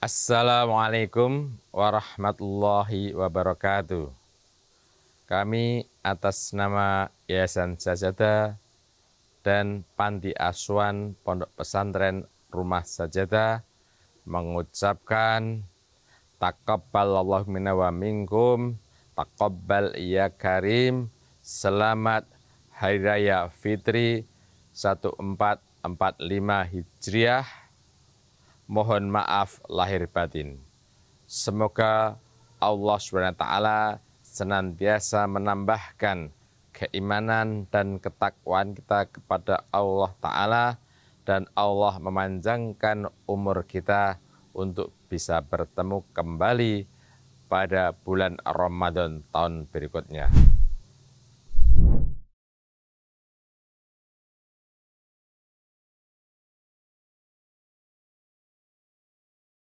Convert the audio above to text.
Assalamualaikum warahmatullahi wabarakatuh. Kami atas nama Yayasan Sajada dan Panti Asuhan Pondok Pesantren Rumah Sajada mengucapkan takabbalallahu Allah minna wa minkum, takabbal ya karim, selamat Hari Raya Fitri 1445 Hijriah mohon maaf lahir batin. Semoga Allah SWT senantiasa menambahkan keimanan dan ketakwaan kita kepada Allah Ta'ala dan Allah memanjangkan umur kita untuk bisa bertemu kembali pada bulan Ramadan tahun berikutnya.